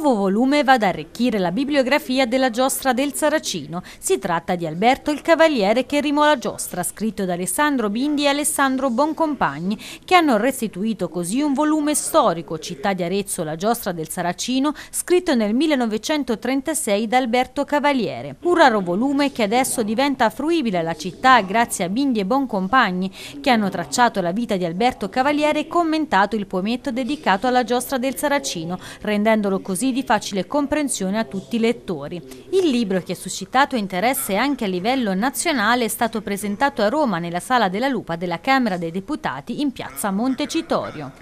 nuovo volume va ad arricchire la bibliografia della giostra del Saracino. Si tratta di Alberto il Cavaliere che rimò la giostra, scritto da Alessandro Bindi e Alessandro Boncompagni, che hanno restituito così un volume storico, Città di Arezzo, la giostra del Saracino, scritto nel 1936 da Alberto Cavaliere. Un raro volume che adesso diventa fruibile alla città grazie a Bindi e Boncompagni, che hanno tracciato la vita di Alberto Cavaliere e commentato il poemetto dedicato alla giostra del Saracino, rendendolo così così di facile comprensione a tutti i lettori. Il libro che ha suscitato interesse anche a livello nazionale è stato presentato a Roma nella Sala della Lupa della Camera dei Deputati in piazza Montecitorio.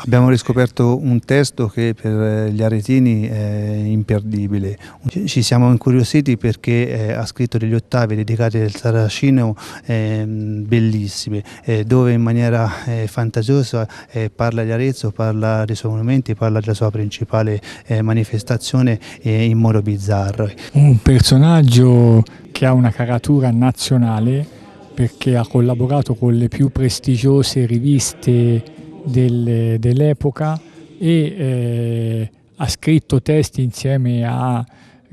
Abbiamo riscoperto un testo che per eh, gli aretini è imperdibile. Ci siamo incuriositi perché eh, ha scritto degli ottavi dedicati al Saracino ehm, bellissime, eh, dove in maniera fantasiosa parla di Arezzo, parla dei suoi monumenti, parla della sua principale manifestazione in modo bizzarro. Un personaggio che ha una caratura nazionale perché ha collaborato con le più prestigiose riviste del, dell'epoca e eh, ha scritto testi insieme a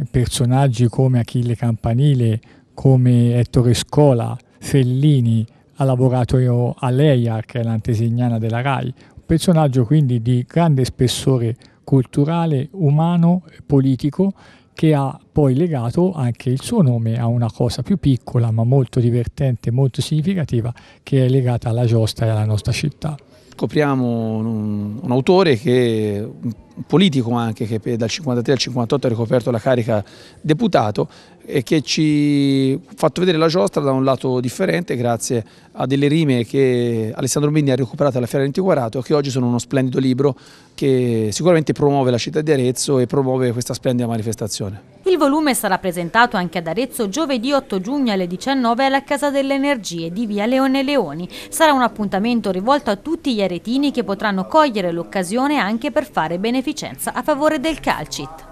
personaggi come Achille Campanile, come Ettore Scola, Fellini, ha lavorato a Leia, che è l'antesignana della RAI, un personaggio quindi di grande spessore culturale, umano e politico che ha poi legato anche il suo nome a una cosa più piccola ma molto divertente, molto significativa che è legata alla giostra e alla nostra città. Scopriamo un, un autore che un politico anche che dal 1953 al 1958 ha ricoperto la carica deputato e che ci ha fatto vedere la giostra da un lato differente grazie a delle rime che Alessandro Bindi ha recuperato alla Fiera di che oggi sono uno splendido libro che sicuramente promuove la città di Arezzo e promuove questa splendida manifestazione. Il volume sarà presentato anche ad Arezzo giovedì 8 giugno alle 19 alla Casa delle Energie di via Leone Leoni. Sarà un appuntamento rivolto a tutti gli aretini che potranno cogliere l'occasione anche per fare beneficenza a favore del Calcit.